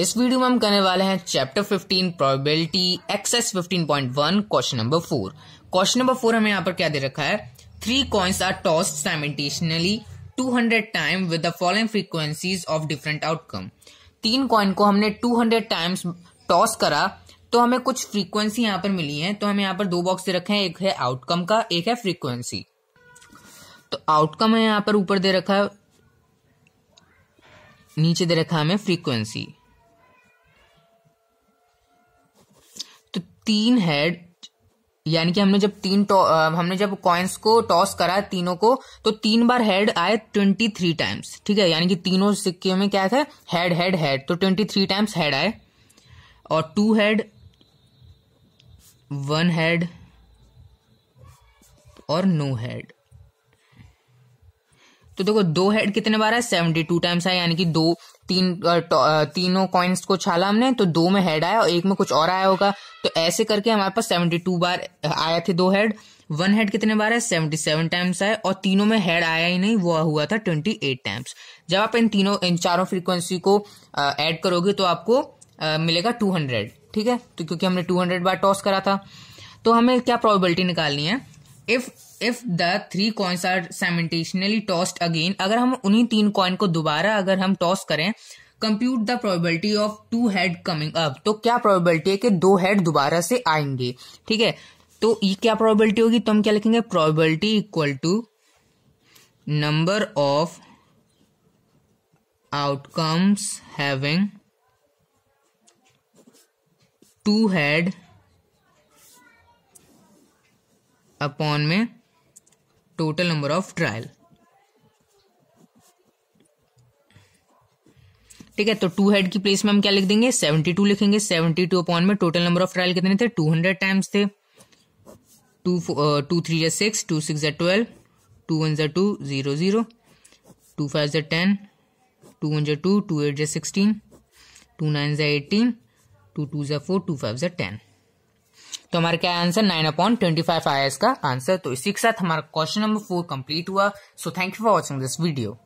इस वीडियो में हम करने वाले हैं chapter 15 probability exercise 15.1 question number four question number four हमें यहाँ पर क्या दे रखा है three coins are toss simultaneously 200 time with the following frequencies of different outcome तीन कॉइन को हमने 200 टाइम्स टॉस करा तो हमें कुछ फ्रीक्वेंसी यहाँ पर मिली है तो हमें यहाँ पर दो बॉक्स दे रखे हैं एक है आउटकम का एक है फ्रीक्वेंसी तो आउटकम है यहाँ पर ऊपर दे रखा है नीचे दे रखा है हमें फ्रीक्वेंसी तीन हेड यानी कि हमने जब तीन हमने जब कॉइन्स को टॉस करा तीनों को तो तीन बार हेड आए ट्वेंटी थ्री टाइम्स ठीक है यानी कि तीनों सिक्के में क्या था हेड हेड हेड तो ट्वेंटी थ्री टाइम्स हेड आए और टू हेड वन हेड और नो हेड तो देखो दो हेड कितने बार आया सेवेंटी टू टाइम्स आया यानी कि दो तीन तीनों कॉइन्स को छाला हमने तो दो में हेड आया और एक में कुछ और आया होगा तो ऐसे करके हमारे पास सेवेंटी टू बार आया थे दो हेड वन हेड कितने बार है सेवेंटी सेवन टाइम्स आए और तीनों में हेड आया ही नहीं वो हुआ था ट्वेंटी एट टाइम्स जब आप इन तीनों इन चारों फ्रीक्वेंसी को ऐड करोगे तो आपको आ, मिलेगा टू हंड्रेड ठीक है तो क्योंकि हमने टू हंड्रेड बार टॉस करा था तो हमें क्या प्रोबेबिलिटी निकालनी है if if the three coins are simultaneously tossed again अगर हम उन्हीं तीन कॉइन को दोबारा अगर हम टॉस करें compute the probability of two head coming up तो क्या प्रोबेबिलिटी है कि दो हेड दोबारा से आएंगे ठीक है तो ये क्या प्रोबेबिलिटी होगी तो हम क्या लिखेंगे probability equal to number of outcomes having two head upon में टोटल नंबर ऑफ ट्रायल ठीक है तो टू हेड की प्लेस में हम क्या लिख देंगे सेवेंटी टू लिखेंगे सेवेंटी टू अपॉन में टोटल नंबर ऑफ ट्रायल कितने थे टू हंड्रेड टाइम्स थे टू टू थ्री जै सिक्स टू सिक्स जै ट्वेल्व टू वन जै two zero zero two five जै टेन टू वन जै टू टू एट जै सिक्सटीन टू नाइन जै एटीन टू टू जै फोर टू फाइव जै टेन तो हमारा क्या answer nine upon twenty five आया इसका आंसर तो इसी के साथ हमारा क्वेश्चन नंबर फोर कंप्लीट हुआ so thank you for watching this video